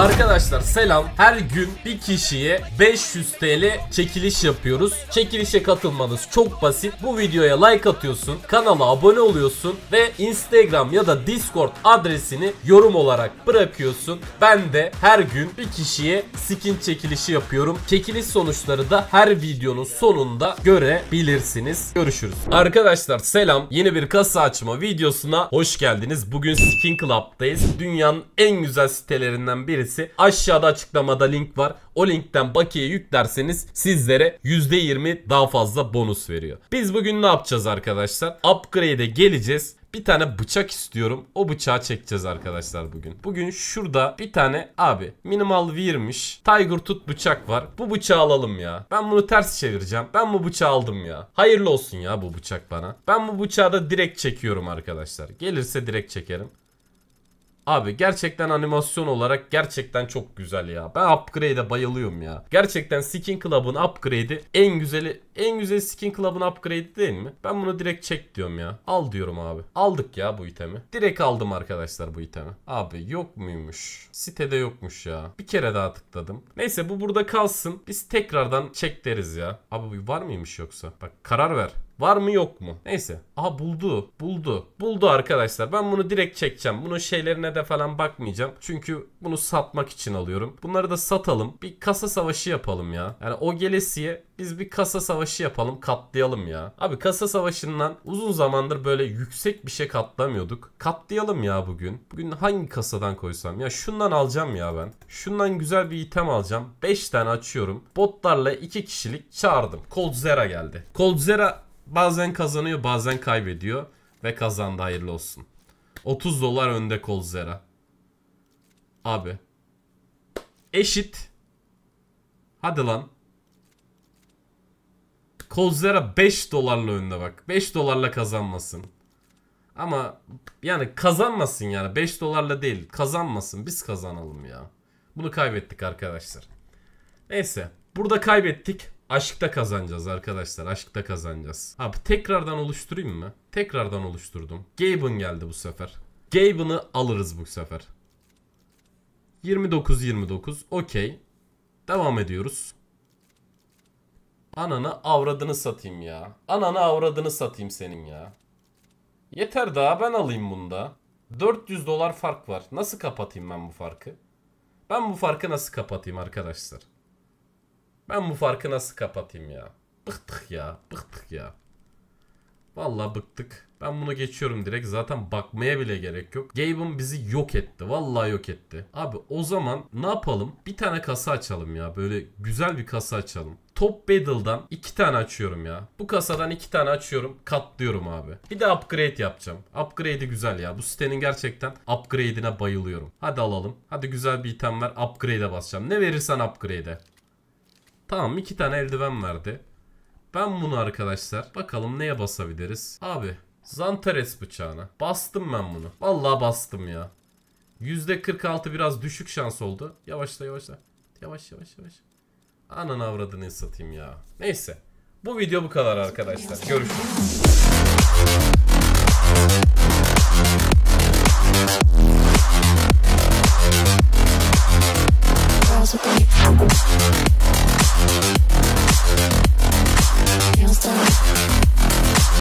Arkadaşlar selam. Her gün bir kişiye 500 TL çekiliş yapıyoruz. Çekilişe katılmanız çok basit. Bu videoya like atıyorsun, kanala abone oluyorsun ve Instagram ya da Discord adresini yorum olarak bırakıyorsun. Ben de her gün bir kişiye skin çekilişi yapıyorum. Çekiliş sonuçları da her videonun sonunda görebilirsiniz. Görüşürüz. Arkadaşlar selam. Yeni bir kasa açma videosuna hoş geldiniz. Bugün Skin Club'dayız. Dünyanın en güzel sitelerinden birisi adresi aşağıda açıklamada link var. O linkten bakiye yüklerseniz sizlere %20 daha fazla bonus veriyor. Biz bugün ne yapacağız arkadaşlar? Upgrade'e geleceğiz. Bir tane bıçak istiyorum. O bıçağı çekeceğiz arkadaşlar bugün. Bugün şurada bir tane abi minimal virmiş Tiger tut bıçak var. Bu bıçağı alalım ya. Ben bunu ters çevireceğim. Ben bu bıçağı aldım ya. Hayırlı olsun ya bu bıçak bana. Ben bu bıçağı da direkt çekiyorum arkadaşlar. Gelirse direkt çekerim. Abi gerçekten animasyon olarak gerçekten çok güzel ya. Ben upgrade'e bayılıyorum ya. Gerçekten Skin Club'ın upgrade'i en güzeli en güzel Skin Club'ın upgrade'i değil mi? Ben bunu direkt çek diyorum ya. Al diyorum abi. Aldık ya bu itemi. Direkt aldım arkadaşlar bu itemi. Abi yok muymuş? Sitede yokmuş ya. Bir kere daha tıkladım. Neyse bu burada kalsın. Biz tekrardan çek deriz ya. Abi var mıymış yoksa? Bak karar ver. Var mı yok mu? Neyse. Aha buldu. Buldu. Buldu arkadaşlar. Ben bunu direkt çekeceğim. Bunun şeylerine de falan bakmayacağım. Çünkü bunu satmak için alıyorum. Bunları da satalım. Bir kasa savaşı yapalım ya. Yani o gelesiye biz bir kasa savaşı yapalım katlayalım ya. Abi kasa savaşından uzun zamandır böyle yüksek bir şey katlamıyorduk. Katlayalım ya bugün. Bugün hangi kasadan koysam? Ya şundan alacağım ya ben. Şundan güzel bir item alacağım. 5 tane açıyorum. Botlarla 2 kişilik çağırdım. Coldzera geldi. Coldzera bazen kazanıyor bazen kaybediyor. Ve kazandı hayırlı olsun. 30 dolar önde Kolzera, Abi. Eşit. Hadi lan. Colzera 5 dolarla önde bak. 5 dolarla kazanmasın. Ama yani kazanmasın yani. 5 dolarla değil. Kazanmasın. Biz kazanalım ya. Bunu kaybettik arkadaşlar. Neyse. Burada kaybettik. Aşkta kazanacağız arkadaşlar. Aşkta kazanacağız. Abi tekrardan oluşturayım mı? Tekrardan oluşturdum. Gaben geldi bu sefer. Gaben'ı alırız bu sefer. 29-29. Okey. Devam ediyoruz. Ananı avradını satayım ya. Ananı avradını satayım senin ya. Yeter daha ben alayım bunda. 400 dolar fark var. Nasıl kapatayım ben bu farkı? Ben bu farkı nasıl kapatayım arkadaşlar? Ben bu farkı nasıl kapatayım ya? Bıktık ya. Bıktık ya. Vallahi bıktık. Ben bunu geçiyorum direkt. Zaten bakmaya bile gerek yok. Gabe'ın bizi yok etti. Vallahi yok etti. Abi o zaman ne yapalım? Bir tane kasa açalım ya. Böyle güzel bir kasa açalım. Top Battle'dan iki tane açıyorum ya. Bu kasadan iki tane açıyorum. Katlıyorum abi. Bir de upgrade yapacağım. Upgrade'i güzel ya. Bu sitenin gerçekten upgrade'ine bayılıyorum. Hadi alalım. Hadi güzel bir item ver. Upgrade'e basacağım. Ne verirsen upgrade'e. Tamam iki tane eldiven verdi. Ben bunu arkadaşlar bakalım neye basabiliriz. Abi Zantares bıçağına. Bastım ben bunu. Vallahi bastım ya. %46 biraz düşük şans oldu. Yavaşla yavaşla. Yavaş yavaş yavaş. Anan avradını satayım ya. Neyse. Bu video bu kadar arkadaşlar. Görüşürüz. Can't stop.